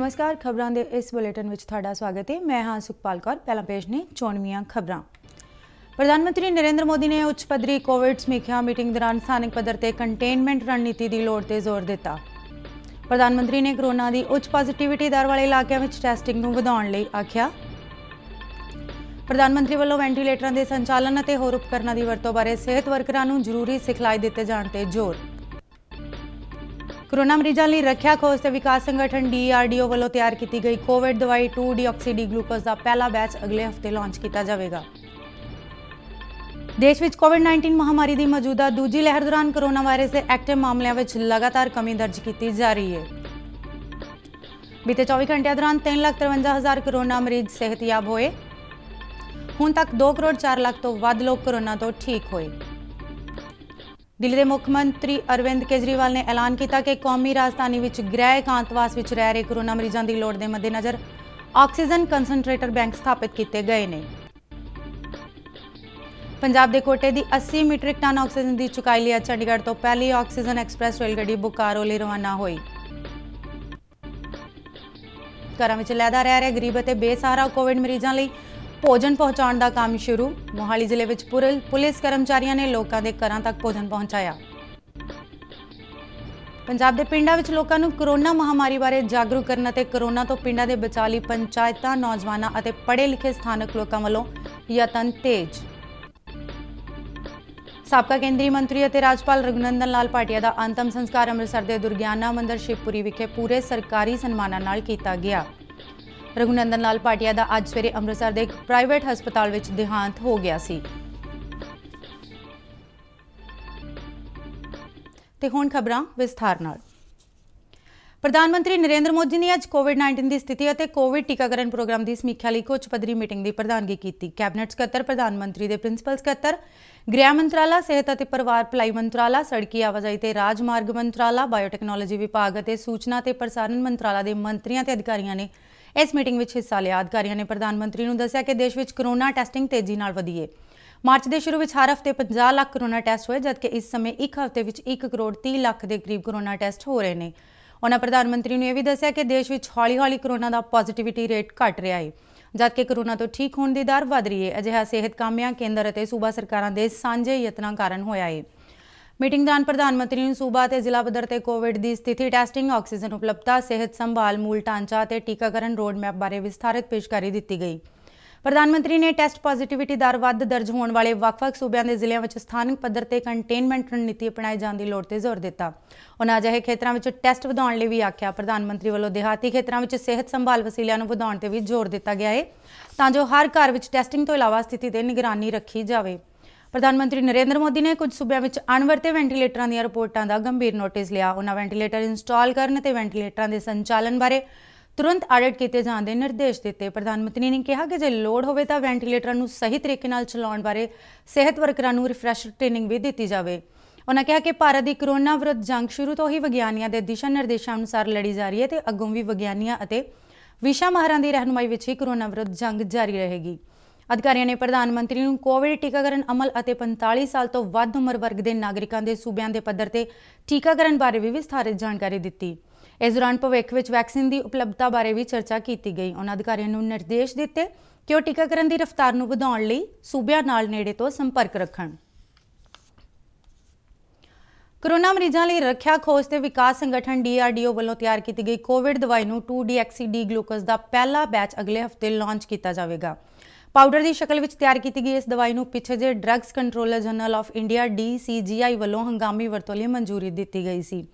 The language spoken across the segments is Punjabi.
ਨਮਸਕਾਰ ਖਬਰਾਂ ਦੇ ਇਸ ਬੁਲੇਟਿਨ ਵਿੱਚ ਤੁਹਾਡਾ ਸਵਾਗਤ ਹੈ ਮੈਂ ਹਾਂ ਸੁਖਪਾਲ ਕੌਰ ਪਹਿਲਾਂ ਪੇਸ਼ ਨੇ ਚੋਣਵੀਆਂ ਖਬਰਾਂ ਪ੍ਰਧਾਨ ਮੰਤਰੀ ਨਰਿੰਦਰ ਮੋਦੀ ਨੇ ਉੱਚ ਪੱਧਰੀ ਕੋਵਿਡ ਸਮੀਖਿਆ ਮੀਟਿੰਗ ਦੌਰਾਨ ਸਥਾਨਕ ਪੱਧਰ ਤੇ ਕੰਟੇਨਮੈਂਟ ਰਣਨੀਤੀ ਦੀ ਲੋੜ ਤੇ ਜ਼ੋਰ ਦਿੱਤਾ ਪ੍ਰਧਾਨ ਮੰਤਰੀ ਨੇ ਕਰੋਨਾ ਦੀ ਉੱਚ ਪੋਜ਼ਿਟਿਵਿਟੀ ਦਰ ਵਾਲੇ ਇਲਾਕਿਆਂ ਵਿੱਚ ਟੈਸਟਿੰਗ ਨੂੰ ਵਧਾਉਣ ਲਈ ਆਖਿਆ ਪ੍ਰਧਾਨ ਮੰਤਰੀ ਵੱਲੋਂ ਵੈਂਟੀਲੇਟਰਾਂ ਦੇ ਸੰਚਾਲਨ ਅਤੇ ਹੋਰ ਉਪਕਰਨਾਂ ਦੀ ਵਰਤੋਂ ਬਾਰੇ ਸਿਹਤ ਵਰਕਰਾਂ ਨੂੰ ਜ਼ਰੂਰੀ ਸਿਖਲਾਈ ਦਿੱਤੇ ਜਾਣ ਤੇ ਜ਼ੋਰ ਕੋਰੋਨਾ ਮਰੀਜ਼ਾਂ ਲਈ ਰੱਖਿਆ ਖੋਜ ਤੇ ਵਿਕਾਸ ਸੰਗਠਨ ਡੀਆਰਡੀਓ ਵੱਲੋਂ ਤਿਆਰ ਕੀਤੀ ਗਈ ਕੋਵਿਡ ਦਵਾਈ 2 ਡੀਆਕਸੀਡੀ ਗਲੂਕੋਜ਼ ਦਾ ਪਹਿਲਾ ਬੈਚ ਅਗਲੇ ਹਫਤੇ ਲਾਂਚ ਕੀਤਾ ਜਾਵੇਗਾ ਦੇਸ਼ ਵਿੱਚ ਕੋਵਿਡ-19 ਮਹਾਮਾਰੀ ਦੀ ਮੌਜੂਦਾ ਦੂਜੀ ਲਹਿਰ ਦੌਰਾਨ ਕੋਰੋਨਾ ਵਾਇਰਸ ਦੇ ਐਕਟਿਵ ਮਾਮਲਿਆਂ ਵਿੱਚ ਲਗਾਤਾਰ ਕਮੀ ਦਰਜ ਕੀਤੀ ਜਾ ਰਹੀ ਹੈ ਬੀਤੇ 24 ਘੰਟਿਆਂ ਦੌਰਾਨ 353000 ਕੋਰੋਨਾ ਮਰੀਜ਼ ਸਿਹਤਯਾਬ ਹੋਏ ਹੁਣ ਤੱਕ 2 ਕਰੋੜ 4 ਲੱਖ ਤੋਂ ਵੱਧ ਲੋਕ ਕੋਰੋਨਾ ਤੋਂ ਠੀਕ ਹੋਏ ਦਿੱਲੀ ਦੇ ਮੁੱਖ ਮੰਤਰੀ ਅਰਵਿੰਦ ਕੇਜਰੀਵਾਲ ਨੇ ਐਲਾਨ ਕੀਤਾ ਕਿ ਕੌਮੀ ਰਾਜਧਾਨੀ ਵਿੱਚ ਗ੍ਰਹਿ ਇਕਾਂਤਵਾਸ ਵਿੱਚ ਰਹਿ ਰਹੇ ਕੋਰੋਨਾ ਮਰੀਜ਼ਾਂ ਦੀ ਲੋੜ ਦੇ ਮੱਦੇਨਜ਼ਰ ਆਕਸੀਜਨ ਕਨਸੈਂਟਰੇਟਰ ਬੈਂਕ ਸਥਾਪਿਤ ਕੀਤੇ ਗਏ ਨੇ ਪੰਜਾਬ ਦੇ ਕੋਟੇ ਦੀ 80 ਮੀਟ੍ਰਿਕ ਟਨ ਆਕਸੀਜਨ ਦੀ ਚੁਕਾਈ ਲਈ ਚੰਡੀਗੜ੍ਹ ਤੋਂ ਪਹਿਲੀ ਆਕਸੀਜਨ ਐਕਸਪ੍ਰੈਸ ਰੇਲ ਗੱਡੀ ਬੁਕਾਰੋ ਲਈ ਰਵਾਨਾ ਹੋਈ ਘਰਾਂ ਵਿੱਚ ਲੈਦਾ ਰਹਿ ਰਹੇ ਗਰੀਬ ਅਤੇ ਬੇਸਹਾਰਾ ਕੋਵਿਡ ਮਰੀਜ਼ਾਂ ਲਈ ਭੋਜਨ ਪਹੁੰਚਾਉਣ ਦਾ ਕੰਮ ਸ਼ੁਰੂ ਮੋਹਾਲੀ ਜ਼ਿਲ੍ਹੇ ਵਿੱਚ ਪੁਰਲ ਪੁਲਿਸ ਕਰਮਚਾਰੀਆਂ ਨੇ ਲੋਕਾਂ ਦੇ ਘਰਾਂ ਤੱਕ ਭੋਜਨ ਪਹੁੰਚਾਇਆ ਪੰਜਾਬ ਦੇ ਪਿੰਡਾਂ ਵਿੱਚ ਲੋਕਾਂ ਨੂੰ ਕਰੋਨਾ ਮਹਾਮਾਰੀ ਬਾਰੇ ਜਾਗਰੂਕ ਕਰਨ ਅਤੇ ਕਰੋਨਾ ਤੋਂ ਪਿੰਡਾਂ ਦੇ ਬਚਾਅ ਲਈ ਪੰਚਾਇਤਾਂ ਨੌਜਵਾਨਾਂ ਅਤੇ ਪੜ੍ਹੇ ਲਿਖੇ ਸਥਾਨਕ ਲੋਕਾਂ ਵੱਲੋਂ ਯਤਨ ਤੇਜ਼ ਸਾਬਕਾ ਕੇਂਦਰੀ ਮੰਤਰੀ ਅਤੇ ਰਾਜਪਾਲ ਰਗਨੰਦਨ ਲਾਲ ਪਾਟਿਆ ਦਾ ਅੰਤਮ ਸੰਸਕਾਰ ਅੰਮ੍ਰਿਤਸਰ ਦੇ ਦੁਰਗਿਆਨਾ ਮੰਦਰ ਸ਼ਿਵਪੁਰੀ ਵਿਖੇ ਪੂਰੇ ਸਰਕਾਰੀ ਸਨਮਾਨਾਂ ਨਾਲ ਕੀਤਾ ਗਿਆ ਰਘੁਨੰਦਨ ਲਾਲ ਪਾਟਿਆ ਦਾ ਅੱਜ ਸਵੇਰੇ ਅੰਮ੍ਰਿਤਸਰ ਦੇ ਇੱਕ ਪ੍ਰਾਈਵੇਟ ਹਸਪਤਾਲ ਵਿੱਚ ਦੇਹਾਂਤ ਹੋ ਗਿਆ ਸੀ ਤੇ ਹੁਣ ਖਬਰਾਂ ਵਿਸਥਾਰ ਨਾਲ ਪ੍ਰਧਾਨ ਮੰਤਰੀ ਨਰਿੰਦਰ ਮੋਦੀ ਨੇ ਅੱਜ ਕੋਵਿਡ-19 ਦੀ ਸਥਿਤੀ ਅਤੇ ਕੋਵਿਡ ਟੀਕਾਕਰਨ ਪ੍ਰੋਗਰਾਮ ਦੀ ਸਮੀਖਿਆ ਲਈ ਕੋਚ ਪਦਰੀ ਮੀਟਿੰਗ ਦੀ ਪ੍ਰਧਾਨਗੀ ਕੀਤੀ। ਕੈਬਨਿਟ ਸਕੱਤਰ ਪ੍ਰਧਾਨ ਮੰਤਰੀ ਦੇ ਪ੍ਰਿੰਸੀਪਲ ਸਕੱਤਰ ਗ੍ਰਹਿ ਮੰਤਰਾਲਾ ਸਿਹਤ ਅਤੇ ਪਰਿਵਾਰ ਭਲਾਈ ਮੰਤਰਾਲਾ ਸੜਕੀ ਆਵਾਜਾਈ ਤੇ ਰਾਜਮਾਰਗ ਮੰਤਰਾਲਾ ਬਾਇਓਟੈਕਨੋਲੋਜੀ ਵਿਭਾਗ ਅਤੇ ਸੂਚਨਾ ਤੇ ਪ੍ਰਸਾਰਣ ਮੰਤਰਾਲਾ ਦੇ ਮੰਤਰੀਆਂ ਤੇ ਅਧਿਕਾਰੀਆਂ ਨੇ ਇਸ ਮੀਟਿੰਗ ਵਿੱਚ ਹਿੱਸਾ ਲਿਆ ਅਧਿਕਾਰੀਆਂ ਨੇ ਪ੍ਰਧਾਨ ਮੰਤਰੀ ਨੂੰ ਦੱਸਿਆ ਕਿ ਦੇਸ਼ ਵਿੱਚ ਕਰੋਨਾ ਟੈਸਟਿੰਗ ਤੇਜ਼ੀ ਨਾਲ ਵਧੀ ਹੈ ਮਾਰਚ ਦੇ ਸ਼ੁਰੂ ਵਿੱਚ ਹਰ ਹਫ਼ਤੇ 50 ਲੱਖ ਕਰੋਨਾ ਟੈਸਟ ਹੋਏ ਜਦਕਿ ਇਸ ਸਮੇਂ ਇੱਕ ਹਫ਼ਤੇ ਵਿੱਚ 1 ਕਰੋੜ 30 ਲੱਖ ਦੇ ਕਰੀਬ ਕਰੋਨਾ ਟੈਸਟ ਹੋ ਰਹੇ ਨੇ ਉਹਨਾਂ ਪ੍ਰਧਾਨ ਮੰਤਰੀ ਨੂੰ ਇਹ ਵੀ ਦੱਸਿਆ ਕਿ ਦੇਸ਼ ਵਿੱਚ ਹੌਲੀ-ਹੌਲੀ ਕਰੋਨਾ ਦਾ ਪੋਜ਼ਿਟਿਵਿਟੀ ਰੇਟ ਘਟ ਰਿਹਾ ਹੈ ਜਦਕਿ ਕਰੋਨਾ ਤੋਂ ਠੀਕ ਹੋਣ ਦੀ ਦਰ ਵਧ ਰਹੀ ਹੈ ਅਜਿਹਾ ਸਿਹਤ ਕਾਮਿਆਂ ਕੇਂਦਰ ਅਤੇ ਸੂਬਾ ਸਰਕਾਰਾਂ ਦੇ ਸਾਂਝੇ ਯਤਨਾਂ ਕਾਰਨ ਹੋਇਆ ਹੈ ਮੀਟਿੰਗ ਦੌਰਾਨ ਪ੍ਰਧਾਨ ਮੰਤਰੀ ਨੇ ਸੂਬਾ ਤੇ ਜ਼ਿਲ੍ਹਾ ਪੱਧਰ ਤੇ ਕੋਵਿਡ ਦੀ ਸਥਿਤੀ ਟੈਸਟਿੰਗ ਆਕਸੀਜਨ ਉਪਲਬਧਤਾ ਸਿਹਤ ਸੰਭਾਲ ਮੂਲ ਢਾਂਚਾ ਤੇ ਟੀਕਾਕਰਨ ਮੈਪ ਬਾਰੇ ਵਿਸਥਾਰਿਤ ਪੇਸ਼ਕਾਰੀ ਦਿੱਤੀ ਗਈ ਪ੍ਰਧਾਨ ਮੰਤਰੀ ਨੇ ਟੈਸਟ ਪੋਜ਼ਿਟਿਵਿਟੀ ਦਰ ਵੱਧ ਦਰਜ ਹੋਣ ਵਾਲੇ ਵੱਖ-ਵੱਖ ਸੂਬਿਆਂ ਦੇ ਜ਼ਿਲ੍ਹਿਆਂ ਵਿੱਚ ਸਥਾਨਕ ਪੱਧਰ ਤੇ ਕੰਟੇਨਮੈਂਟ ਰਣਨੀਤੀ ਅਪਣਾਏ ਜਾਣ ਦੀ ਲੋੜ ਤੇ ਜ਼ੋਰ ਦਿੱਤਾ ਉਹਨਾਂ ਅਜਿਹੇ ਖੇਤਰਾਂ ਵਿੱਚ ਟੈਸਟ ਵਧਾਉਣ ਲਈ ਵੀ ਆਖਿਆ ਪ੍ਰਧਾਨ ਮੰਤਰੀ ਵੱਲੋਂ ਦਿਹਾਤੀ ਖੇਤਰਾਂ ਵਿੱਚ ਸਿਹਤ ਸੰਭਾਲ ਵਸੀਲਿਆਂ ਨੂੰ ਵਧਾਉਣ ਤੇ ਵੀ ਜ਼ੋਰ ਦਿੱਤਾ ਗਿਆ ਹੈ ਤਾਂ ਜੋ ਹਰ ਘਰ ਵਿੱਚ ਟੈਸਟਿੰਗ ਤੋਂ ਇਲਾਵਾ ਸਥਿਤੀ ਤੇ ਨਿਗਰਾਨੀ ਰੱਖੀ ਜਾਵੇ ਪ੍ਰਧਾਨ ਮੰਤਰੀ ਨਰਿੰਦਰ ਮੋਦੀ ਨੇ ਕੁਝ ਸੂਬਿਆਂ ਵਿੱਚ ਅਣਵਰਤੇ ਵੈਂਟੀਲੇਟਰਾਂ ਦੀਆਂ ਰਿਪੋਰਟਾਂ ਦਾ ਗੰਭੀਰ ਨੋਟਿਸ ਲਿਆ ਉਹਨਾਂ ਵੈਂਟੀਲੇਟਰ ਇੰਸਟਾਲ ਕਰਨ ਤੇ ਵੈਂਟੀਲੇਟਰਾਂ ਦੇ ਸੰਚਾਲਨ ਬਾਰੇ ਤੁਰੰਤ ਆਡਿਟ ਕੀਤੇ ਜਾਣ ਦੇ ਨਿਰਦੇਸ਼ ਦਿੱਤੇ ਪ੍ਰਧਾਨ ਮੰਤਰੀ ਨੇ ਕਿਹਾ ਕਿ ਜੇ ਲੋੜ ਹੋਵੇ ਤਾਂ ਵੈਂਟੀਲੇਟਰਾਂ ਨੂੰ ਸਹੀ ਤਰੀਕੇ ਨਾਲ ਚਲਾਉਣ ਬਾਰੇ ਸਿਹਤ ਵਰਕਰਾਂ ਨੂੰ ਰਿਫਰੈਸ਼ਰ ਟ੍ਰੇਨਿੰਗ ਵੀ ਦਿੱਤੀ ਜਾਵੇ ਉਹਨਾਂ ਕਿਹਾ ਕਿ ਭਾਰਤ ਦੀ ਕਰੋਨਾ ਵਿਰੁੱਧ ਜੰਗ ਸ਼ੁਰੂ ਤੋਂ ਹੀ ਵਿਗਿਆਨੀਆਂ ਦੇ ਦਿਸ਼ਾ ਨਿਰਦੇਸ਼ਾਂ ਅਨੁਸਾਰ ਲੜੀ ਜਾ ਰਹੀ ਹੈ ਤੇ ਅੱਗੋਂ ਵੀ ਵਿਗਿਆਨੀਆਂ ਅਤੇ ਵਿਸ਼ਾ ਮਹਾਰਾਂ ਦੀ ਰਹਿਨਮਾਈ ਵਿੱਚ ਹੀ ਕਰੋਨਾ ਵਿਰੁੱਧ ਜੰਗ ਜਾਰੀ ਰਹੇਗੀ ਅਧਿਕਾਰੀਆਂ ਨੇ ਪ੍ਰਧਾਨ ਮੰਤਰੀ ਨੂੰ ਕੋਵਿਡ ਟੀਕਾਕਰਨ ਅਮਲ ਅਤੇ 45 ਸਾਲ ਤੋਂ ਵੱਧ ਉਮਰ ਵਰਗ ਦੇ ਨਾਗਰਿਕਾਂ ਦੇ ਸੂਬਿਆਂ ਦੇ ਪੱਧਰ ਤੇ ਟੀਕਾਕਰਨ ਬਾਰੇ ਵੀ ਵਿਸਥਾਰਿਤ ਜਾਣਕਾਰੀ ਦਿੱਤੀ ਇਸ ਦੌਰਾਨ ਭਵਿੱਖ ਵਿੱਚ ਵੈਕਸੀਨ ਦੀ ਉਪਲਬਧਤਾ ਬਾਰੇ ਵੀ ਚਰਚਾ ਕੀਤੀ ਗਈ ਉਹਨਾਂ ਅਧਿਕਾਰੀਆਂ ਨੂੰ ਨਿਰਦੇਸ਼ ਦਿੱਤੇ ਕਿ ਉਹ ਟੀਕਾਕਰਨ ਦੀ ਰਫ਼ਤਾਰ ਨੂੰ ਵਧਾਉਣ ਲਈ ਸੂਬਿਆਂ ਨਾਲ ਨੇੜੇ ਤੋਂ ਸੰਪਰਕ ਰੱਖਣ ਕਰੋਨਾ ਮਰੀਜ਼ਾਂ ਲਈ ਰੱਖਿਆ ਖੋਜ ਤੇ ਵਿਕਾਸ ਸੰਗਠਨ DRDO ਵੱਲੋਂ ਤਿਆਰ ਕੀਤੀ ਗਈ ਕੋਵਿਡ ਦਵਾਈ ਨੂੰ 2DXD ਗਲੂਕੋਜ਼ ਦਾ ਪਹਿਲਾ ਬੈਚ ਅਗਲੇ ਹਫਤੇ ਲਾਂਚ ਕੀਤਾ ਜਾਵੇਗਾ ਪਾਊਡਰ ਦੀ ਸ਼ਕਲ ਵਿੱਚ ਤਿਆਰ ਕੀਤੀ ਗਈ ਇਸ ਦਵਾਈ ਨੂੰ ਪਿੱਛੇ ਜੇ drugs controller general of India DCGI ਵੱਲੋਂ ਹੰਗਾਮੀ ਵਰਤੋਂ ਲਈ ਮਨਜ਼ੂਰੀ ਦਿੱਤੀ ਗਈ ਸੀ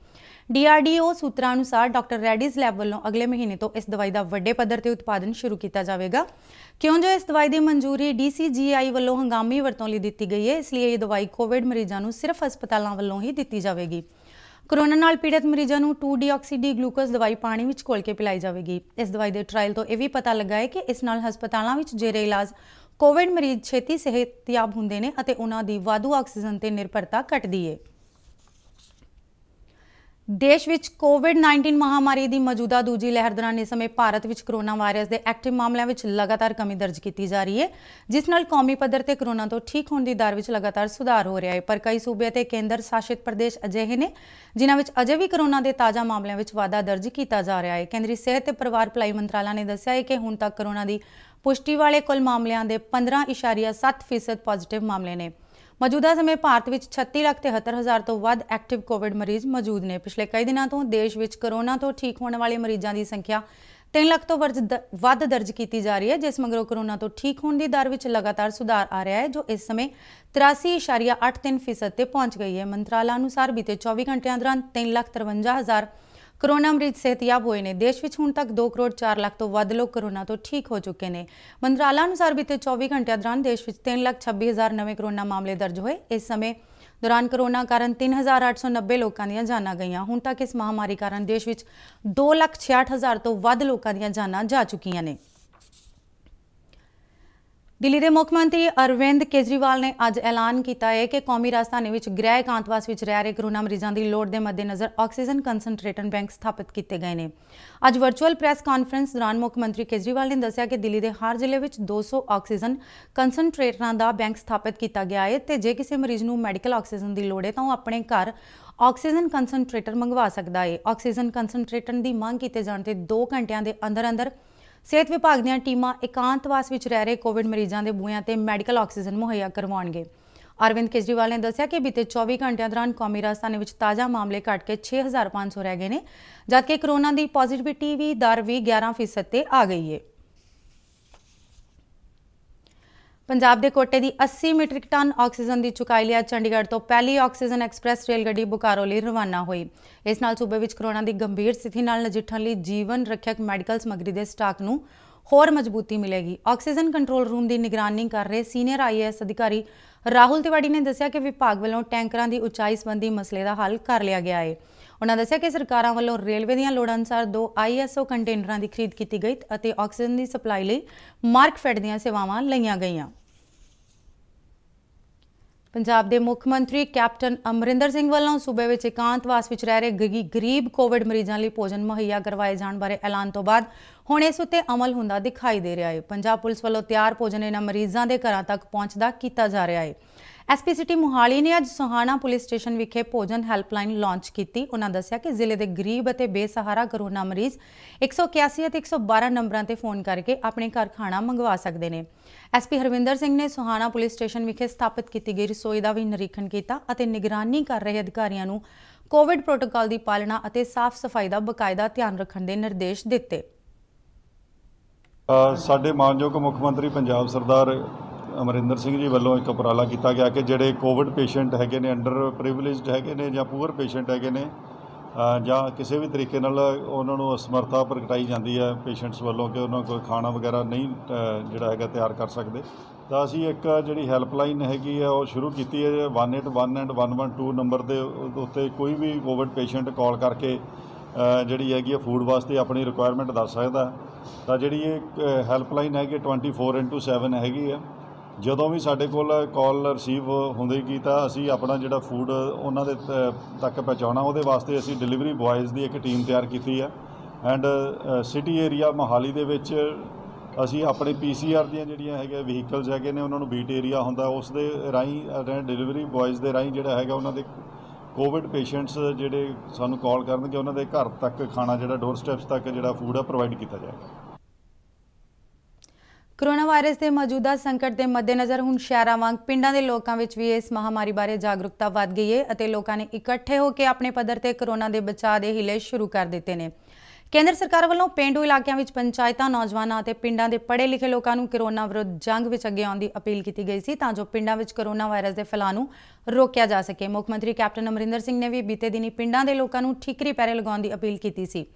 ਡੀਆਰਡੀਓ ਸੂਤਰਾਂ ਅਨੁਸਾਰ ਡਾਕਟਰ ਰੈਡੀਜ਼ ਲੈਬ ਵੱਲੋਂ ਅਗਲੇ ਮਹੀਨੇ ਤੋਂ ਇਸ ਦਵਾਈ ਦਾ ਵੱਡੇ ਪੱਧਰ ਤੇ ਉਤਪਾਦਨ ਸ਼ੁਰੂ ਕੀਤਾ ਜਾਵੇਗਾ ਕਿਉਂ ਜੋ ਇਸ ਦਵਾਈ ਦੀ ਮਨਜ਼ੂਰੀ ਡੀਸੀਜੀਆਈ ਵੱਲੋਂ ਹੰਗਾਮੀ ਵਰਤੋਂ ਲਈ ਦਿੱਤੀ ਗਈ ਹੈ ਇਸ ਲਈ ਇਹ ਦਵਾਈ ਕੋਵਿਡ ਮਰੀਜ਼ਾਂ ਨੂੰ ਸਿਰਫ ਹਸਪਤਾਲਾਂ ਵੱਲੋਂ ਹੀ ਦਿੱਤੀ ਜਾਵੇਗੀ ਕੋਰੋਨਾ ਨਾਲ ਪੀੜਤ ਮਰੀਜ਼ਾਂ ਨੂੰ 2 ਡੀਆਕਸੀਡੀ ਗਲੂਕੋਜ਼ ਦਵਾਈ ਪਾਣੀ ਵਿੱਚ ਘੋਲ ਕੇ ਪਿਲਾਈ ਜਾਵੇਗੀ ਇਸ ਦਵਾਈ ਦੇ ਟ੍ਰਾਇਲ ਤੋਂ ਇਹ ਵੀ ਪਤਾ ਲੱਗਾ ਹੈ ਕਿ ਇਸ ਨਾਲ ਹਸਪਤਾਲਾਂ ਵਿੱਚ ਜੇਰੇ ਇਲਾਜ ਕੋਵਿਡ ਮਰੀਜ਼ ਛੇਤੀ ਸਿਹਤਯਾਬ ਹੁੰਦੇ ਨੇ ਅਤੇ ਉਹਨਾਂ ਦੀ ਵਾਧੂ ਆਕਸੀਜਨ ਤੇ ਨਿਰਭਰਤਾ ਘਟਦੀ ਹੈ ਦੇਸ਼ ਵਿੱਚ ਕੋਵਿਡ-19 ਮਹਾਮਾਰੀ ਦੀ ਮੌਜੂਦਾ ਦੂਜੀ ਲਹਿਰ ਦੌਰਾਨ ਇਸ ਸਮੇਂ ਭਾਰਤ ਵਿੱਚ ਕਰੋਨਾ ਵਾਇਰਸ ਦੇ ਐਕਟਿਵ ਮਾਮਲਿਆਂ ਵਿੱਚ ਲਗਾਤਾਰ ਕਮੀ ਦਰਜ ਕੀਤੀ ਜਾ ਰਹੀ ਹੈ ਜਿਸ ਨਾਲ ਕੌਮੀ ਪੱਧਰ ਤੇ ਕਰੋਨਾ ਤੋਂ ਠੀਕ ਹੋਣ ਦੀ ਦਰ ਵਿੱਚ ਲਗਾਤਾਰ ਸੁਧਾਰ ਹੋ ਰਿਹਾ ਹੈ ਪਰ ਕਈ ਸੂਬੇ ਅਤੇ ਕੇਂਦਰ ਸ਼ਾਸਿਤ ਪ੍ਰਦੇਸ਼ ਅਜਿਹੇ ਨੇ ਜਿਨ੍ਹਾਂ ਵਿੱਚ ਅਜੇ ਵੀ ਕਰੋਨਾ ਦੇ ਤਾਜ਼ਾ ਮਾਮਲਿਆਂ ਵਿੱਚ ਵਾਧਾ ਦਰਜ ਕੀਤਾ ਜਾ ਰਿਹਾ ਹੈ ਕੇਂਦਰੀ ਸਿਹਤ ਤੇ ਪਰਿਵਾਰ ਭਲਾਈ ਮੰਤਰਾਲਾ ਨੇ ਦੱਸਿਆ ਹੈ ਕਿ ਹੁਣ ਤੱਕ ਕਰੋਨਾ ਦੀ ਪੁਸ਼ਟੀ ਵਾਲੇ ਕੁੱਲ ਮਾਮਲਿਆਂ ਦੇ 15.7% ਪੋਜ਼ਿਟਿਵ ਮਾਮਲੇ ਨੇ ਮੌਜੂਦਾ ਸਮੇਂ ਭਾਰਤ ਵਿੱਚ 36 ਲੱਖ 73 ਹਜ਼ਾਰ ਤੋਂ ਵੱਧ ਐਕਟਿਵ ਕੋਵਿਡ ਮਰੀਜ਼ ਮੌਜੂਦ ਨੇ ਪਿਛਲੇ ਕਈ ਦਿਨਾਂ ਤੋਂ ਦੇਸ਼ ਵਿੱਚ ਕਰੋਨਾ ਤੋਂ ਠੀਕ ਹੋਣ ਵਾਲੇ ਮਰੀਜ਼ਾਂ ਦੀ ਸੰਖਿਆ 3 ਲੱਖ ਤੋਂ ਵੱਧ ਦਰਜ ਕੀਤੀ ਜਾ ਰਹੀ ਹੈ ਜਿਸ ਮਗਰੋਂ ਕਰੋਨਾ ਤੋਂ ਠੀਕ ਹੋਣ ਦੀ ਦਰ ਵਿੱਚ ਲਗਾਤਾਰ ਸੁਧਾਰ ਆ ਰਿਹਾ ਹੈ ਜੋ ਇਸ ਸਮੇਂ 83.83% ਤੇ ਪਹੁੰਚ ਗਈ ਹੈ ਮੰਤਰਾਲਾ ਅਨੁਸਾਰ ਬੀਤੇ 24 ਘੰਟਿਆਂ ਦੌਰਾਨ 3 ਲੱਖ 53 ਹਜ਼ਾਰ ਕਰੋਨਾ ਮਰੀਜ਼ ਸਿਹਤਯਾਬ ਹੋਏ ਨੇ ਦੇਸ਼ ਵਿੱਚ ਹੁਣ ਤੱਕ 2 ਕਰੋੜ 4 ਲੱਖ ਤੋਂ ਵੱਧ ਲੋਕ ਕਰੋਨਾ ਤੋਂ ਠੀਕ ਹੋ ਚੁੱਕੇ ਨੇ ਮੰਤਰਾਲਾ ਅਨੁਸਾਰ ਬੀਤੇ 24 ਘੰਟਿਆਂ ਦੌਰਾਨ ਦੇਸ਼ ਵਿੱਚ 3 ਲੱਖ 26 ਹਜ਼ਾਰ ਨਵੇਂ ਕਰੋਨਾ ਮਾਮਲੇ ਦਰਜ ਹੋਏ ਇਸ ਸਮੇਂ ਦੌਰਾਨ ਕਰੋਨਾ ਕਾਰਨ 3890 ਲੋਕਾਂ ਦੀਆਂ ਜਾਨਾਂ ਗਈਆਂ ਹੁਣ ਤੱਕ ਇਸ ਮਹਾਮਾਰੀ ਕਾਰਨ ਦੇਸ਼ ਵਿੱਚ 2 ਲੱਖ 66 ਹਜ਼ਾਰ ਤੋਂ ਵੱਧ ਲੋਕਾਂ ਦੀਆਂ ਜਾਨਾਂ ਜਾ ਚੁੱਕੀਆਂ ਨੇ ਦਿੱਲੀ ਦੇ ਮੁੱਖ ਮੰਤਰੀ ਅਰਵਿੰਦ ਕੇਜਰੀਵਾਲ ਨੇ ਅੱਜ ਐਲਾਨ ਕੀਤਾ ਹੈ ਕਿ ਕੌਮੀ ਰਾਜਧਾਨੀ ਵਿੱਚ ਗ੍ਰਹਿ ਕਾਂਤਵਾਸ ਵਿੱਚ ਰਹਿ ਰਹੇ ਕਰੋਨਾ ਮਰੀਜ਼ਾਂ ਦੀ ਲੋੜ ਦੇ ਮੱਦੇਨਜ਼ਰ ਆਕਸੀਜਨ ਕਨਸੈਂਟਰੇਟਰ ਬੈਂਕ ਸਥਾਪਿਤ ਕੀਤੇ ਗਏ ਨੇ ਅੱਜ ਵਰਚੁਅਲ ਪ੍ਰੈਸ ਕਾਨਫਰੰਸ ਦੌਰਾਨ ਮੁੱਖ ਮੰਤਰੀ ਕੇਜਰੀਵਾਲ ਨੇ ਦੱਸਿਆ ਕਿ ਦਿੱਲੀ ਦੇ ਹਰ ਜ਼ਿਲ੍ਹੇ ਵਿੱਚ 200 ਆਕਸੀਜਨ ਕਨਸੈਂਟਰੇਟਰਾਂ ਦਾ ਬੈਂਕ ਸਥਾਪਿਤ ਕੀਤਾ ਗਿਆ ਹੈ ਤੇ ਜੇ ਕਿਸੇ ਮਰੀਜ਼ ਨੂੰ ਮੈਡੀਕਲ ਆਕਸੀਜਨ ਦੀ ਲੋੜ ਹੈ ਤਾਂ ਉਹ ਆਪਣੇ ਘਰ ਆਕਸੀਜਨ ਕਨਸੈਂਟਰੇਟਰ ਮੰਗਵਾ ਸਕਦਾ ਹੈ ਆਕਸੀਜਨ ਕਨਸੈਂਟਰੇਟਰ ਦੀ ਮੰਗ ਕੀਤੇ ਜਾਣ ਤੇ 2 ਘੰਟਿਆਂ ਦੇ ਅੰਦਰ ਅੰਦਰ ਸਿਹਤ ਵਿਭਾਗ ਦੀਆਂ ਟੀਮਾਂ ਇਕਾਂਤਵਾਸ ਵਿੱਚ ਰਹਿ ਰਹੇ ਕੋਵਿਡ ਮਰੀਜ਼ਾਂ ਦੇ ਬੂਹਿਆਂ ਤੇ ਮੈਡੀਕਲ ਆਕਸੀਜਨ ਮੁਹੱਈਆ ਕਰਵਾਉਣਗੇ ਅਰਵਿੰਦ ਕੇਜਰੀਵਾਲ ਨੇ ਦੱਸਿਆ ਕਿ ਬੀਤੇ 24 ਘੰਟਿਆਂ ਦੌਰਾਨ ਕੌਮੀ ਰਾਜਧਾਨੀ ਵਿੱਚ ਤਾਜ਼ਾ ਮਾਮਲੇ ਘਟ ਕੇ 6500 ਰਹਿ ਗਏ ਨੇ ਜਦਕਿ ਕੋਰੋਨਾ ਦੀ ਪੋਜ਼ਿਟਿਵਿਟੀ ਵੀ ਦਰ ਵੀ 11% ਤੇ ਆ ਗਈ ਹੈ ਪੰਜਾਬ ਦੇ ਕੋਟੇ ਦੀ 80 ਮੀਟ੍ਰਿਕ ਟਨ ਆਕਸੀਜਨ ਦੀ ਚੁਕਾਈ ਲਿਆ ਚੰਡੀਗੜ੍ਹ ਤੋਂ ਪਹਿਲੀ ਆਕਸੀਜਨ ਐਕਸਪ੍ਰੈਸ ਰੇਲ ਗੱਡੀ ਬੁਕਾਰੋ ਲਈ ਰਵਾਨਾ ਹੋਈ ਇਸ ਨਾਲ ਸੂਬੇ ਵਿੱਚ ਕਰੋਨਾ ਦੀ ਗੰਭੀਰ ਸਥਿਤੀ ਨਾਲ ਨਜਿੱਠਣ ਲਈ ਜੀਵਨ ਰੱਖਿਅਕ ਮੈਡੀਕਲ ਸਮੱਗਰੀ ਦੇ ਸਟਾਕ ਨੂੰ ਹੋਰ ਮਜ਼ਬੂਤੀ ਮਿਲੇਗੀ ਆਕਸੀਜਨ ਕੰਟਰੋਲ ਰੂਮ ਦੀ ਨਿਗਰਾਨੀ ਕਰ ਰਹੇ ਸੀਨੀਅਰ ਆਈਐਸ ਅਧਿਕਾਰੀ ਰਾਹੁਲ ਤਿਵਾੜੀ ਨੇ ਦੱਸਿਆ ਕਿ ਵਿਭਾਗ ਵੱਲੋਂ ਟੈਂਕਰਾਂ ਦੀ ਉਚਾਈ ਸੰਬੰਧੀ ਮਸਲੇ ਦਾ ਹੱਲ ਕਰ ਲਿਆ ਗਿਆ ਹੈ ਉਹਨਾਂ ਦੱਸਿਆ ਕਿ ਸਰਕਾਰਾਂ ਵੱਲੋਂ ਰੇਲਵੇ ਦੀਆਂ ਲੋੜਾਂ ਅਨੁਸਾਰ ਦੋ ਆਈਐਸਓ ਕੰਟੇਨਰਾਂ ਦੀ ਖਰੀਦ ਕੀਤੀ ਗਈ ਅਤੇ ਆਕਸੀਜਨ ਦੀ ਸਪਲਾਈ ਲਈ ਮਾਰਕਫੈਡ ਦੀਆਂ ਸੇਵਾਵਾਂ ਲਈਆਂ ਗਈਆਂ ਪੰਜਾਬ ਦੇ ਮੁੱਖ ਮੰਤਰੀ ਕੈਪਟਨ ਅਮਰਿੰਦਰ ਸਿੰਘ ਵੱਲੋਂ ਸੂਬੇ ਵਿੱਚ ਇਕਾਂਤਵਾਸ ਵਿੱਚ ਰਹਿ ਰਹੇ ਗਰੀਬ ਕੋਵਿਡ ਮਰੀਜ਼ਾਂ ਲਈ ਭੋਜਨ ਮੁਹੱਈਆ ਕਰਵਾਏ ਜਾਣ ਬਾਰੇ ਐਲਾਨ ਤੋਂ ਬਾਅਦ ਹੁਣ ਇਸ ਉੱਤੇ ਅਮਲ ਹੁੰਦਾ ਦਿਖਾਈ ਦੇ ਰਿਹਾ ਹੈ ਪੰਜਾਬ ਪੁਲਿਸ ਵੱਲੋਂ ਤਿਆਰ ਭੋਜਨ ਇਹਨਾਂ ਮਰੀਜ਼ਾਂ ਦੇ ਘਰਾਂ ਤੱਕ ਪਹੁੰਚਦਾ ਕੀਤਾ ਜਾ ਰਿਹਾ ਹੈ ਐਸਪੀ ਸਿਟੀ ਮੁਹਾਲੀ ਨੇ ਅੱਜ ਸੋਹਾਣਾ ਪੁਲਿਸ ਸਟੇਸ਼ਨ ਵਿਖੇ ਭੋਜਨ ਹੈਲਪਲਾਈਨ ਲਾਂਚ ਕੀਤੀ ਉਹਨਾਂ ਦੱਸਿਆ ਕਿ ਜ਼ਿਲ੍ਹੇ ਦੇ ਗਰੀਬ ਅਤੇ ਬੇਸਹਾਰਾ ਕਰੋਨਾ ਮਰੀਜ਼ 181 ਅਤੇ 112 ਨੰਬਰਾਂ ਤੇ ਫੋਨ ਕਰਕੇ ਆਪਣੇ ਘਰ ਖਾਣਾ ਮੰਗਵਾ ਸਕਦੇ ਨੇ ਐਸਪੀ ਹਰਵਿੰਦਰ ਸਿੰਘ ਨੇ ਸੋਹਾਣਾ ਪੁਲਿਸ ਸਟੇਸ਼ਨ ਵਿਖੇ ਸਥਾਪਿਤ ਕੀਤੀ ਗਈ ਰਸੋਈ ਦਾ ਵੀ ਨਿਰੀਖਣ ਕੀਤਾ ਅਤੇ ਨਿਗਰਾਨੀ ਕਰ ਰਹੇ ਅਧਿਕਾਰੀਆਂ ਨੂੰ ਕੋਵਿਡ ਪ੍ਰੋਟੋਕਾਲ ਦੀ ਪਾਲਣਾ ਅਤੇ ਸਾਫ਼ ਸਫਾਈ ਦਾ ਬਕਾਇਦਾ ਧਿਆਨ ਰੱਖਣ ਦੇ ਨਿਰਦੇਸ਼ ਦਿੱਤੇ ਸਾਡੇ ਮਾਨਯੋਗ ਮੁੱਖ ਮੰਤਰੀ ਪੰਜਾਬ ਸਰਦਾਰ ਅਮਰਿੰਦਰ ਸਿੰਘ ਜੀ ਵੱਲੋਂ ਇੱਕ ਉਪਰਾਲਾ ਕੀਤਾ ਗਿਆ ਕਿ ਜਿਹੜੇ ਕੋਵਿਡ ਪੇਸ਼ੈਂਟ ਹੈਗੇ ਨੇ ਅੰਡਰ ਪ੍ਰਿਵਿਲੇਜਡ ਹੈਗੇ ਨੇ ਜਾਂ ਪੂਰ ਪੇਸ਼ੈਂਟ ਹੈਗੇ ਨੇ ਜਾਂ ਕਿਸੇ ਵੀ ਤਰੀਕੇ ਨਾਲ ਉਹਨਾਂ ਨੂੰ ਅਸਮਰਥਾ ਪ੍ਰਗਟਾਈ ਜਾਂਦੀ ਹੈ ਪੇਸ਼ੈਂਟਸ ਵੱਲੋਂ ਕਿ ਉਹਨਾਂ ਕੋਲ ਖਾਣਾ ਵਗੈਰਾ ਨਹੀਂ ਜਿਹੜਾ ਹੈਗਾ ਤਿਆਰ ਕਰ ਸਕਦੇ ਤਾਂ ਅਸੀਂ ਇੱਕ ਜਿਹੜੀ ਹੈਲਪਲਾਈਨ ਹੈਗੀ ਹੈ ਉਹ ਸ਼ੁਰੂ ਕੀਤੀ ਹੈ 181 ਐਂਡ 112 ਨੰਬਰ ਦੇ ਉੱਤੇ ਕੋਈ ਵੀ ਕੋਵਿਡ ਪੇਸ਼ੈਂਟ ਕਾਲ ਕਰਕੇ ਜਿਹੜੀ ਹੈਗੀ ਹੈ ਫੂਡ ਵਾਸਤੇ ਆਪਣੀ ਰਿਕੁਆਇਰਮੈਂਟ ਦੱਸ ਸਕਦਾ ਤਾਂ ਜਿਹੜੀ ਇਹ ਹੈਲਪਲਾਈਨ ਹੈਗੀ 24 7 ਹੈਗੀ ਹੈ ਜਦੋਂ ਵੀ ਸਾਡੇ ਕੋਲ ਕਾਲ ਰਿਸੀਵ ਹੁੰਦੀ ਕੀ ਤਾਂ ਅਸੀਂ ਆਪਣਾ ਜਿਹੜਾ ਫੂਡ ਉਹਨਾਂ ਦੇ ਤੱਕ ਪਹੁੰਚਾਉਣਾ ਉਹਦੇ ਵਾਸਤੇ ਅਸੀਂ ਡਿਲੀਵਰੀ ਬॉयਜ਼ ਦੀ ਇੱਕ ਟੀਮ ਤਿਆਰ ਕੀਤੀ ਹੈ ਐਂਡ ਸਿਟੀ ਏਰੀਆ ਮੋਹਾਲੀ ਦੇ ਵਿੱਚ ਅਸੀਂ ਆਪਣੇ ਪੀਸੀਆਰ ਦੀਆਂ ਜਿਹੜੀਆਂ ਹੈਗੇ ਵਹੀਕਲਸ ਹੈਗੇ ਨੇ ਉਹਨਾਂ ਨੂੰ ਬੀਟ ਏਰੀਆ ਹੁੰਦਾ ਉਸ ਦੇ ਰਾਹੀਂ ਡਿਲੀਵਰੀ ਬॉयਜ਼ ਦੇ ਰਾਹੀਂ ਜਿਹੜਾ ਹੈਗਾ ਉਹਨਾਂ ਦੇ ਕੋਵਿਡ ਪੇਸ਼ੈਂਟਸ ਜਿਹੜੇ ਸਾਨੂੰ ਕਾਲ ਕਰਨਗੇ ਉਹਨਾਂ ਦੇ ਘਰ ਤੱਕ ਖਾਣਾ ਜਿਹੜਾ ਡੋਰ ਸਟੈਪਸ ਤੱਕ ਜਿਹੜਾ ਫੂਡ ਆ ਪ੍ਰੋਵਾਈਡ ਕੀਤਾ ਜਾਏਗਾ ਕੋਰੋਨਾ ਵਾਇਰਸ ਦੇ ਮੌਜੂਦਾ ਸੰਕਟ ਦੇ ਮੱਦੇਨਜ਼ਰ ਹੁਣ ਸ਼ਹਿਰਾਂ ਵਾਂਗ ਪਿੰਡਾਂ ਦੇ ਲੋਕਾਂ ਵਿੱਚ ਵੀ ਇਸ ਮਹਾਮਾਰੀ ਬਾਰੇ ਜਾਗਰੂਕਤਾ ਵੱਧ ਗਈ ਹੈ ਅਤੇ ਲੋਕਾਂ ਨੇ ਇਕੱਠੇ ਹੋ ਕੇ ਆਪਣੇ ਪੱਧਰ ਤੇ ਕਰੋਨਾ ਦੇ ਬਚਾਅ ਦੇ ਹਿਲੇ ਸ਼ੁਰੂ ਕਰ ਦਿੱਤੇ ਨੇ ਕੇਂਦਰ ਸਰਕਾਰ ਵੱਲੋਂ ਪਿੰਡੂ ਇਲਾਕਿਆਂ ਵਿੱਚ ਪੰਚਾਇਤਾਂ ਨੌਜਵਾਨਾਂ ਅਤੇ ਪਿੰਡਾਂ ਦੇ ਪੜ੍ਹੇ ਲਿਖੇ ਲੋਕਾਂ ਨੂੰ ਕਰੋਨਾ ਵਿਰੁੱਧ ਜੰਗ ਵਿੱਚ ਅੱਗੇ ਆਉਣ ਦੀ ਅਪੀਲ ਕੀਤੀ ਗਈ ਸੀ ਤਾਂ ਜੋ ਪਿੰਡਾਂ ਵਿੱਚ ਕਰੋਨਾ ਵਾਇਰਸ ਦੇ ਫੈਲਾਅ ਨੂੰ ਰੋਕਿਆ ਜਾ ਸਕੇ ਮੁੱਖ ਮੰਤਰੀ ਕੈਪਟਨ ਅਮਰਿੰਦਰ ਸਿੰਘ ਨੇ ਵੀ ਬੀਤੇ ਦਿਨੀ ਪਿੰਡਾਂ ਦੇ ਲੋਕਾਂ ਨੂੰ ਠੀਕਰੀ ਪੈਰੇ ਲਗਾਉਣ ਦੀ ਅਪੀਲ ਕੀਤੀ ਸੀ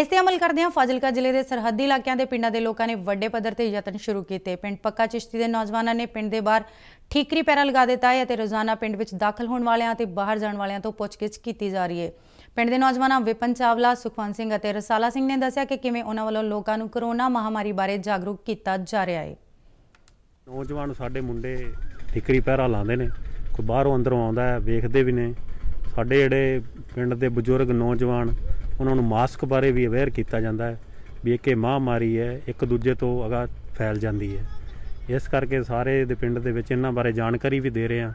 ਇਸ ਤੇ ਅਮਲ ਕਰਦਿਆਂ ਫਾਜ਼ਿਲਕਾ ਜ਼ਿਲ੍ਹੇ ਦੇ ਸਰਹੱਦੀ ਇਲਾਕਿਆਂ ਦੇ ਪਿੰਡਾਂ ਦੇ ਲੋਕਾਂ ਨੇ ਵੱਡੇ ਪੱਧਰ ਤੇ ਯਤਨ ਸ਼ੁਰੂ ਕੀਤੇ ਪਿੰਡ ਪੱਕਾ ਚਿਸ਼ਤੀ ਦੇ ਨੌਜਵਾਨਾਂ ਨੇ ਪਿੰਡ ਦੇ ਬਾਹਰ ਠੀਕਰੀ ਪੈਰਾ ਲਗਾ ਦਿੱਤਾ ਹੈ ਅਤੇ ਰੋਜ਼ਾਨਾ ਪਿੰਡ ਵਿੱਚ ਦਾਖਲ ਹੋਣ ਵਾਲਿਆਂ ਤੇ ਬਾਹਰ ਜਾਣ ਵਾਲਿਆਂ ਤੋਂ ਪੁੱਛਗਿੱਛ ਕੀਤੀ ਜਾ ਰਹੀ ਹੈ ਪਿੰਡ ਦੇ ਨੌਜਵਾਨਾਂ ਵਿਪਨ ਚਾਵਲਾ ਸੁਖਵੰਤ ਸਿੰਘ ਅਤੇ ਰਸਾਲਾ ਸਿੰਘ ਨੇ ਦੱਸਿਆ ਕਿ ਕਿਵੇਂ ਉਹਨਾਂ ਵੱਲੋਂ ਲੋਕਾਂ ਨੂੰ ਕਰੋਨਾ ਮਹਾਮਾਰੀ ਬਾਰੇ ਜਾਗਰੂਕ ਕੀਤਾ ਜਾ ਰਿਹਾ ਹੈ ਨੌਜਵਾਨ ਸਾਡੇ ਮੁੰਡੇ ਠੀਕਰੀ ਪੈਰਾ ਲਾਉਂਦੇ ਨੇ ਕੋਈ ਬਾਹਰੋਂ ਅੰਦਰੋਂ ਆਉਂਦਾ ਹੈ ਵੇਖਦੇ ਵੀ ਨੇ ਸਾਡੇ ਜਿਹੜੇ ਪਿੰਡ ਦੇ ਬਜ਼ੁਰਗ ਨੌਜਵਾਨ ਉਹਨਾਂ ਨੂੰ ਮਾਸਕ ਬਾਰੇ ਵੀ ਅਵੇਅਰ ਕੀਤਾ ਜਾਂਦਾ ਹੈ ਵੀ ਇਹ ਮਹਾਮਾਰੀ ਹੈ ਇੱਕ ਦੂਜੇ ਤੋਂ ਅਗਾ ਫੈਲ ਜਾਂਦੀ ਹੈ ਇਸ ਕਰਕੇ ਸਾਰੇ ਦੇ ਪਿੰਡ ਦੇ ਵਿੱਚ ਇਹਨਾਂ ਬਾਰੇ ਜਾਣਕਾਰੀ ਵੀ ਦੇ ਰਹੇ ਆ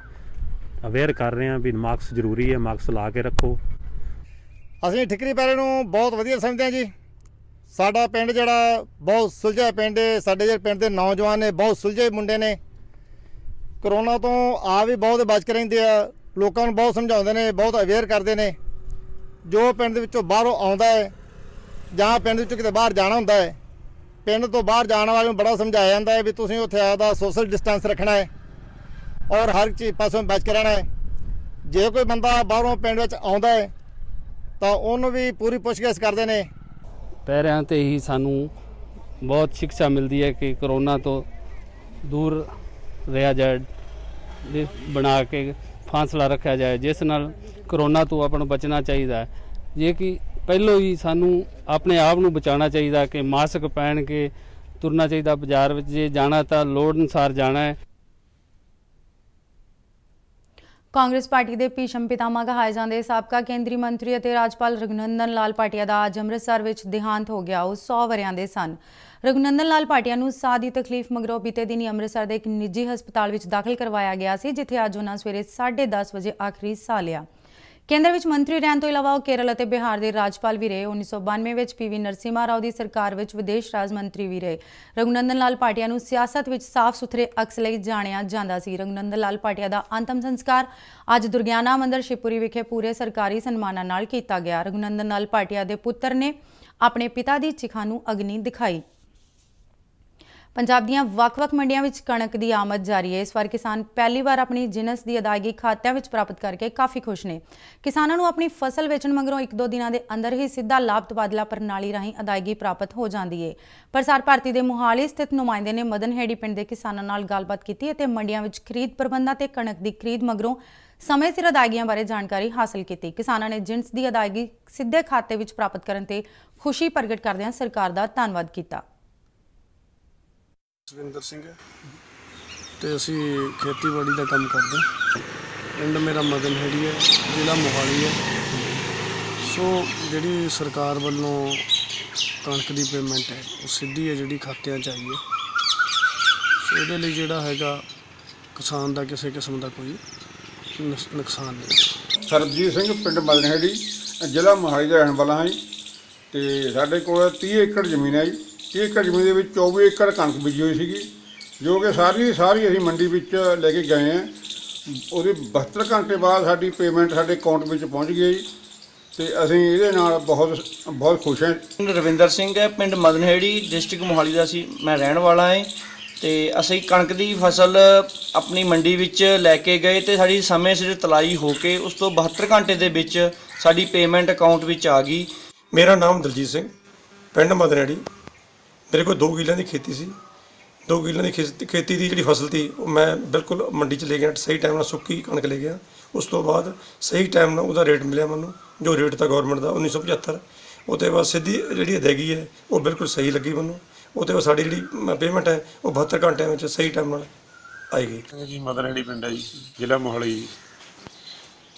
ਅਵੇਅਰ ਕਰ ਰਹੇ ਆ ਵੀ ਮਾਸਕ ਜ਼ਰੂਰੀ ਹੈ ਮਾਸਕ ਲਾ ਕੇ ਰੱਖੋ ਅਸੀਂ ਠਿਕਰੀ ਪੈਰੇ ਨੂੰ ਬਹੁਤ ਵਧੀਆ ਸਮਝਦੇ ਆ ਜੀ ਸਾਡਾ ਪਿੰਡ ਜਿਹੜਾ ਬਹੁਤ ਸੁਲਝਿਆ ਪਿੰਡ ਹੈ ਸਾਡੇ ਜਿਹੜੇ ਪਿੰਡ ਦੇ ਨੌਜਵਾਨ ਨੇ ਬਹੁਤ ਸੁਲਝੇ ਮੁੰਡੇ ਨੇ ਕਰੋਨਾ ਤੋਂ ਆ ਵੀ ਬਹੁਤ ਬਚ ਕੇ ਰਹਿੰਦੇ ਆ ਲੋਕਾਂ ਨੂੰ ਬਹੁਤ ਸਮਝਾਉਂਦੇ ਨੇ ਬਹੁਤ ਅਵੇਅਰ ਕਰਦੇ ਨੇ ਜੋ ਪਿੰਡ ਦੇ ਵਿੱਚੋਂ ਬਾਹਰੋਂ ਆਉਂਦਾ ਹੈ ਜਾਂ ਪਿੰਡ ਵਿੱਚੋਂ ਕਿਤੇ ਬਾਹਰ ਜਾਣਾ ਹੁੰਦਾ ਹੈ ਪਿੰਡ ਤੋਂ ਬਾਹਰ ਜਾਣ ਵਾਲੇ ਨੂੰ ਬੜਾ ਸਮਝਾਇਆ ਜਾਂਦਾ ਹੈ ਵੀ ਤੁਸੀਂ ਉੱਥੇ ਦਾ ਸੋਸ਼ਲ ਡਿਸਟੈਂਸ ਰੱਖਣਾ ਹੈ ਔਰ ਹਰ ਚੀਜ਼ ਪਾਸੋਂ ਬਚ ਕੇ ਰਹਿਣਾ ਹੈ ਜੇ ਕੋਈ ਬੰਦਾ ਬਾਹਰੋਂ ਪਿੰਡ ਵਿੱਚ ਆਉਂਦਾ ਹੈ ਤਾਂ ਉਹਨੂੰ ਵੀ ਪੂਰੀ ਪੁੱਛਗਿੱਛ ਕਰਦੇ ਨੇ ਪੈਰਿਆਂ ਤੇ ਹੀ ਸਾਨੂੰ ਬਹੁਤ ਸਿੱਖਿਆ ਮਿਲਦੀ ਹੈ ਕਿ ਕਰੋਨਾ ਤੋਂ ਦੂਰ ਰਿਹਾ ਜਾਏ ਬਣਾ ਕੇ ਫਾਸਲਾ ਰੱਖਿਆ ਜਾਏ ਜਿਸ ਨਾਲ ਕਰੋਨਾ ਤੋਂ ਆਪਾਂ ਨੂੰ ਬਚਣਾ ਚਾਹੀਦਾ ਹੈ ਜੇ ਕਿ ਪਹਿਲੋ ਹੀ ਸਾਨੂੰ ਆਪਣੇ ਆਪ ਨੂੰ ਬਚਾਉਣਾ ਚਾਹੀਦਾ ਕਿ ਮਾਸਕ ਪਹਿਨ ਕੇ ਤੁਰਨਾ ਚਾਹੀਦਾ ਬਾਜ਼ਾਰ ਵਿੱਚ ਜੇ ਜਾਣਾ ਤਾਂ ਲੋੜ ਅਨੁਸਾਰ ਜਾਣਾ ਹੈ ਕਾਂਗਰਸ ਪਾਰਟੀ ਦੇ ਪੀਸ਼ਮ ਪਿਤਾਮਾ ਕਹਾਏ ਜਾਂਦੇ ਸਾਬਕਾ ਕੇਂਦਰੀ ਮੰਤਰੀ ਅਤੇ ਰਾਜਪਾਲ ਰਗਨੰਦਨ ਲਾਲ ਪਾਟਿਆ ਦਾ ਅੰਮ੍ਰਿਤਸਰ ਵਿੱਚ ਦਿਹਾਂਤ ਹੋ ਗਿਆ ਉਹ 100 ਵਰਿਆਂ ਦੇ ਸਨ ਰਗੁਨੰਦਨ ਲਾਲ ਪਾਟਿਆ ਨੂੰ ਸਾਹ ਦੀ ਤਕਲੀਫ ਮਗਰੋਂ ਬੀਤੇ ਦਿਨੀ ਅੰਮ੍ਰਿਤਸਰ ਦੇ ਇੱਕ ਨਿੱਜੀ ਹਸਪਤਾਲ ਵਿੱਚ ਦਾਖਲ ਕਰਵਾਇਆ ਗਿਆ ਸੀ ਜਿੱਥੇ ਅੱਜ ਉਹਨਾਂ ਸਵੇਰੇ 10:30 ਵਜੇ ਆਖਰੀ ਸਾਹ ਲਿਆ ਕੇਂਦਰ ਵਿੱਚ ਮੰਤਰੀ ਰਹਿਣ ਤੋਂ ਇਲਾਵਾ ਉਹ ਕੇਰਲ ਅਤੇ ਬਿਹਾਰ ਦੇ ਰਾਜਪਾਲ ਵੀ ਰਹੇ 1992 ਵਿੱਚ ਪੀਵੀ ਨਰਸਿਮਾ ਰਾਓ ਦੀ ਸਰਕਾਰ ਵਿੱਚ ਵਿਦੇਸ਼ ਰਾਜ ਮੰਤਰੀ ਵੀ ਰਹੇ ਰਗੁਨੰਦਨ ਲਾਲ ਪਾਟਿਆ ਨੂੰ ਸਿਆਸਤ ਵਿੱਚ ਸਾਫ਼ ਸੁਥਰੇ ਅਕਸ ਲਈ ਜਾਣਿਆ ਜਾਂਦਾ ਸੀ ਰਗੁਨੰਦਨ ਲਾਲ ਪਾਟਿਆ ਦਾ ਅੰਤਮ ਸੰਸਕਾਰ ਅੱਜ ਦੁਰਗਿਆਨਾ ਮੰਦਰ ਸ਼ਿਪੂਰੀ ਵਿਖੇ ਪੂਰੇ ਸਰਕਾਰੀ ਸਨਮਾਨਾਂ ਨਾਲ ਕੀਤਾ ਗਿਆ ਰਗੁਨੰਦਨ ਲਾਲ ਪਾਟਿਆ ਦੇ ਪੁੱਤਰ ਨੇ ਆਪਣੇ ਪਿਤਾ ਦੀ ਚਿਖਾ ਨੂੰ ਅਗਨੀ ਦਿਖਾਈ ਪੰਜਾਬ ਦੀਆਂ ਵੱਖ-ਵੱਖ ਮੰਡੀਆਂ ਵਿੱਚ ਕਣਕ ਦੀ ਆਮਦ ਜਾਰੀ ਹੈ ਇਸ ਵਾਰ ਕਿਸਾਨ ਪਹਿਲੀ ਵਾਰ ਆਪਣੀ ਜਿਨਸ ਦੀ ਅਦਾਇਗੀ ਖਾਤਿਆਂ ਵਿੱਚ ਪ੍ਰਾਪਤ ਕਰਕੇ ਕਾਫੀ ਖੁਸ਼ ਨੇ ਕਿਸਾਨਾਂ ਨੂੰ ਆਪਣੀ ਫਸਲ ਵੇਚਣ ਮਗਰੋਂ ਇੱਕ ਦੋ ਦਿਨਾਂ ਦੇ ਅੰਦਰ ਹੀ ਸਿੱਧਾ ਲਾਭ ਤਬਾਦਲਾ ਪ੍ਰਣਾਲੀ ਰਾਹੀਂ ਅਦਾਇਗੀ ਪ੍ਰਾਪਤ ਹੋ ਜਾਂਦੀ ਹੈ ਪ੍ਰਸਾਰ ਭਾਰਤੀ ਦੇ ਮੁਹਾਲੀ ਸਥਿਤ ਨੁਮਾਇੰਦੇ ਨੇ ਮਦਨ ਹੈੜੀ ਪਿੰਡ ਦੇ ਕਿਸਾਨਾਂ ਨਾਲ ਗੱਲਬਾਤ ਕੀਤੀ ਅਤੇ ਮੰਡੀਆਂ ਵਿੱਚ ਖਰੀਦ ਪ੍ਰਬੰਧਾਂ ਤੇ ਕਣਕ ਦੀ ਖਰੀਦ ਮਗਰੋਂ ਸਮੇਂ ਸਿਰ ਅਦਾਇਗੀਆਂ ਬਾਰੇ ਜਾਣਕਾਰੀ ਹਾਸਲ ਕੀਤੀ ਕਿਸਾਨਾਂ ਨੇ ਜਿੰਸ ਦੀ ਅਦਾਇਗੀ ਸਿੱਧੇ ਖਾਤੇ ਵਿੱਚ ਪ੍ਰਾਪਤ ਕਰਨ ਤੇ ਖੁਸ਼ੀ ਪ੍ਰਗਟ ਕਰਦਿਆਂ ਸਰਕਾਰ ਦਾ ਧੰਨਵਾਦ ਕੀਤਾ ਸਵਿੰਦਰ ਸਿੰਘ ਤੇ ਅਸੀਂ ਖੇਤੀਬਾੜੀ ਦਾ ਕੰਮ ਕਰਦੇ ਹਾਂ। ਪਿੰਡ ਮੇਰਾ ਮਦਨ ਹੈ ਜ਼ਿਲ੍ਹਾ ਮੋਹਾਲੀ ਹੈ ਸੋ ਜਿਹੜੀ ਸਰਕਾਰ ਵੱਲੋਂ ਕਣਕ ਦੀ ਪੇਮੈਂਟ ਹੈ ਉਹ ਸਿੱਧੀ ਹੈ ਜਿਹੜੀ ਖਾਤਿਆਂ 'ਚ ਆਈ ਹੈ ਸੋ ਇਹਦੇ ਲਈ ਜਿਹੜਾ ਹੈਗਾ ਕਿਸਾਨ ਦਾ ਕਿਸੇ ਕਿਸਮ ਦਾ ਕੋਈ ਨੁਕਸਾਨ ਨਹੀਂ ਸਰਬਜੀਤ ਸਿੰਘ ਪਿੰਡ ਮਦਨਹੜੀ ਜ਼ਿਲ੍ਹਾ ਮੋਹਾਲੀ ਦਾ ਰਹਿਣ ਵਾਲਾ ਹਾਂ ਜੀ ਤੇ ਸਾਡੇ ਕੋਲ 30 ਏਕੜ ਜ਼ਮੀਨ ਹੈ ਜੀ ਇਹ ਏਕੜ ਜ਼ਮੀਨ ਦੇ ਵਿੱਚ 24 ਏਕੜ ਕਣਕ ਬੀਜੀ ਹੋਈ ਸੀਗੀ ਜੋ ਕਿ ਸਾਰੀ ਸਾਰੀ ਅਸੀਂ ਮੰਡੀ ਵਿੱਚ ਲੈ ਕੇ ਗਏ ਹਾਂ ਉਹਦੇ 72 ਘੰਟੇ ਬਾਅਦ ਸਾਡੀ ਪੇਮੈਂਟ ਸਾਡੇ ਅਕਾਊਂਟ ਵਿੱਚ ਪਹੁੰਚ ਗਈ ਜੀ ਤੇ ਅਸੀਂ ਇਹਦੇ ਨਾਲ ਬਹੁਤ ਬਹੁਤ ਖੁਸ਼ ਹਾਂ ਰਵਿੰਦਰ ਸਿੰਘ ਹੈ ਪਿੰਡ ਮਦਨਹੇੜੀ ਡਿਸਟ੍ਰਿਕਟ ਮੋਹਾਲੀ ਦਾ ਸੀ ਮੈਂ ਰਹਿਣ ਵਾਲਾ ਹਾਂ ਤੇ ਅਸੀਂ ਕਣਕ ਦੀ ਫਸਲ ਆਪਣੀ ਮੰਡੀ ਵਿੱਚ ਲੈ ਕੇ ਗਏ ਤੇ ਸਾਡੀ ਸਮੇਂ ਸਿਰ ਤਲਾਈ ਹੋ ਕੇ ਉਸ ਤੋਂ 72 ਘੰਟੇ ਦੇ ਵਿੱਚ ਸਾਡੀ ਪੇਮੈਂਟ ਅਕਾਊਂਟ ਵਿੱਚ ਆ ਗਈ ਮੇਰਾ ਨਾਮ ਦਲਜੀਤ ਸਿੰਘ ਪਿੰਡ ਮਦਨਹੇੜੀ ਮੇਰੇ ਕੋਲ 2 ਕਿੱਲਿਆਂ ਦੀ ਖੇਤੀ ਸੀ 2 ਕਿੱਲਿਆਂ ਦੀ ਖੇਤੀ- ਦੀ ਜਿਹੜੀ ਫਸਲ ਸੀ ਉਹ ਮੈਂ ਬਿਲਕੁਲ ਮੰਡੀ 'ਚ ਲੈ ਗਿਆ ਸਹੀ ਟਾਈਮ ਨਾਲ ਸੁੱਕੀ ਕਣਕ ਲੈ ਗਿਆ ਉਸ ਤੋਂ ਬਾਅਦ ਸਹੀ ਟਾਈਮ ਨਾਲ ਉਹਦਾ ਰੇਟ ਮਿਲਿਆ ਮੈਨੂੰ ਜੋ ਰੇਟ ਤਾਂ ਗਵਰਨਮੈਂਟ ਦਾ 1975 ਉਹ ਤੇ ਬਾਅਦ ਸਿੱਧੀ ਜਿਹੜੀ ਅਦਾਇਗੀ ਹੈ ਉਹ ਬਿਲਕੁਲ ਸਹੀ ਲੱਗੀ ਮੈਨੂੰ ਉਹ ਤੇ ਬਾਅਦ ਸਾਡੀ ਜਿਹੜੀ ਪੇਮੈਂਟ ਹੈ ਉਹ 72 ਘੰਟਿਆਂ ਵਿੱਚ ਸਹੀ ਟਾਈਮ ਨਾਲ ਆਈ ਗਈ ਜੀ ਜੀ ਮਦਰੜੀ ਪਿੰਡ ਹੈ ਜੀ ਜ਼ਿਲ੍ਹਾ ਮੋਹਾਲੀ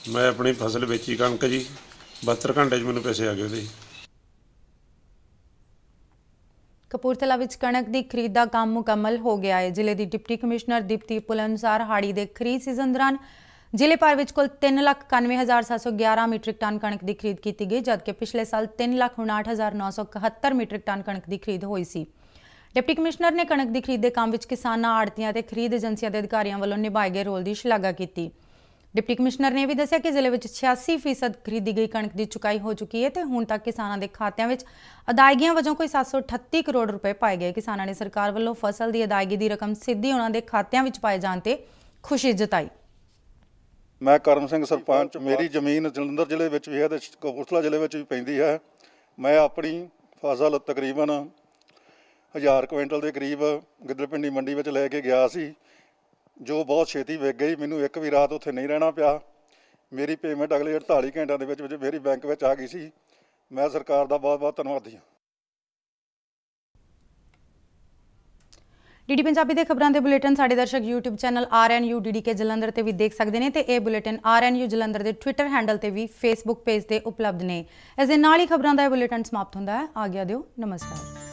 ਮੈਂ ਆਪਣੀ ਫਸਲ ਵੇਚੀ ਕਣਕ ਜੀ 72 ਘੰਟੇ 'ਚ ਮੈਨੂੰ ਪੈਸੇ ਆ ਗਏ ਉਹਦੇ ਕਪੂਰਥਲਾ ਵਿੱਚ ਕਣਕ ਦੀ ਖਰੀਦ ਦਾ ਕੰਮ ਮੁਕੰਮਲ ਹੋ ਗਿਆ ਹੈ ਜ਼ਿਲ੍ਹੇ ਦੀ ਡਿਪਟੀ ਕਮਿਸ਼ਨਰ ਦੀਪਤੀ ਪੁਲ ਅਨੁਸਾਰ ਹਾੜੀ ਦੇ ਖਰੀਦ ਸੀਜ਼ਨ ਦੌਰਾਨ ਜ਼ਿਲ੍ਹੇ ਭਰ ਵਿੱਚ ਕੁੱਲ 391711 ਮੀਟ੍ਰਿਕ ਟਨ ਕਣਕ ਦੀ ਖਰੀਦ ਕੀਤੀ ਗਈ ਜਦਕਿ ਪਿਛਲੇ ਸਾਲ 398971 ਮੀਟ੍ਰਿਕ ਟਨ ਕਣਕ ਦੀ ਖਰੀਦ ਹੋਈ ਸੀ ਡਿਪਟੀ ਕਮਿਸ਼ਨਰ ਨੇ ਕਣਕ ਦੀ ਖਰੀਦ ਦੇ ਕੰਮ ਵਿੱਚ ਕਿਸਾਨਾਂ ਆੜਤੀਆਂ ਤੇ ਖਰੀਦ ਏਜੰਸੀਆਂ ਦੇ ਅਧਿਕਾਰੀਆਂ ਵੱਲੋਂ ਨਿਭਾਏ ਗਏ ਰੋਲ ਦੀ ਸ਼ਲਾਘਾ ਕੀਤੀ ਡਿਪਟੀ ਕਮਿਸ਼ਨਰ ਨੇ ਵੀ ਦੱਸਿਆ ਕਿ ਜ਼ਿਲ੍ਹੇ ਵਿੱਚ 86% ਖਰੀਦੀ ਗਈ ਕਣਕ ਦੀ ਚੁਕਾਈ ਹੋ ਚੁੱਕੀ ਹੈ ਤੇ ਹੁਣ ਤੱਕ ਕਿਸਾਨਾਂ ਦੇ ਖਾਤਿਆਂ ਵਿੱਚ ਅਦਾਇਗੀਆਂ ਵਜੋਂ ਕੋਈ 738 ਕਰੋੜ ਰੁਪਏ ਪਾਏ ਗਏ ਕਿਸਾਨਾਂ ਨੇ ਸਰਕਾਰ ਵੱਲੋਂ ਫਸਲ ਦੀ ਅਦਾਇਗੀ ਦੀ ਰਕਮ ਸਿੱਧੀ ਉਹਨਾਂ ਦੇ ਖਾਤਿਆਂ ਵਿੱਚ ਪਾਏ ਜਾਣ ਤੇ ਖੁਸ਼ੀ ਜਤਾਈ ਮੈਂ ਕਰਮ ਸਿੰਘ ਸਰਪੰਚ ਮੇਰੀ ਜ਼ਮੀਨ ਜਲੰਧਰ ਜ਼ਿਲ੍ਹੇ ਵਿੱਚ ਵੀ ਹੈ ਤੇ ਕਪੂਰਥਲਾ ਜ਼ਿਲ੍ਹੇ ਵਿੱਚ ਵੀ ਪੈਂਦੀ ਹੈ ਮੈਂ ਆਪਣੀ ਫਸਲ ਤਕਰੀਬਨ 1000 ਕੁਇੰਟਲ ਦੇ ਕਰੀਬ ਗਿੱਦੜਪਿੰਡੀ ਮੰਡੀ ਵਿੱਚ ਲੈ ਕੇ ਗਿਆ ਸੀ ਜੋ ਬਹੁਤ ਛੇਤੀ ਵਿਕ ਗਈ ਮੈਨੂੰ ਇੱਕ ਵੀ ਰਾਤ ਉੱਥੇ ਨਹੀਂ ਰਹਿਣਾ ਪਿਆ ਮੇਰੀ ਪੇਮੈਂਟ ਅਗਲੇ 48 ਘੰਟਿਆਂ ਦੇ ਵਿੱਚ ਵਿੱਚ ਮੇਰੀ ਬੈਂਕ ਵਿੱਚ ਆ ਗਈ ਸੀ ਮੈਂ ਸਰਕਾਰ ਦਾ ਬਹੁਤ-ਬਹੁਤ ਧੰਨਵਾਦੀ ਹਾਂ ਡੀਡੀ ਪੰਜਾਬੀ ਦੇ ਖਬਰਾਂ ਦੇ ਬੁਲੇਟਿਨ ਸਾਡੇ ਦਰਸ਼ਕ YouTube channel RNU DDK Jalandhar ਤੇ ਵੀ ਦੇਖ ਸਕਦੇ ਨੇ ਤੇ ਇਹ ਬੁਲੇਟਿਨ RNU ਜਲੰਧਰ ਦੇ Twitter ਹੈਂਡਲ ਤੇ ਵੀ Facebook ਪੇਜ ਤੇ ਉਪਲਬਧ ਨੇ ਇਸ ਦੇ ਨਾਲ ਹੀ ਖਬਰਾਂ ਦਾ ਇਹ ਬੁਲੇਟਿਨ ਸਮਾਪਤ ਹੁੰਦਾ ਹੈ ਆ ਗਿਆ ਦਿਓ ਨਮਸਕਾਰ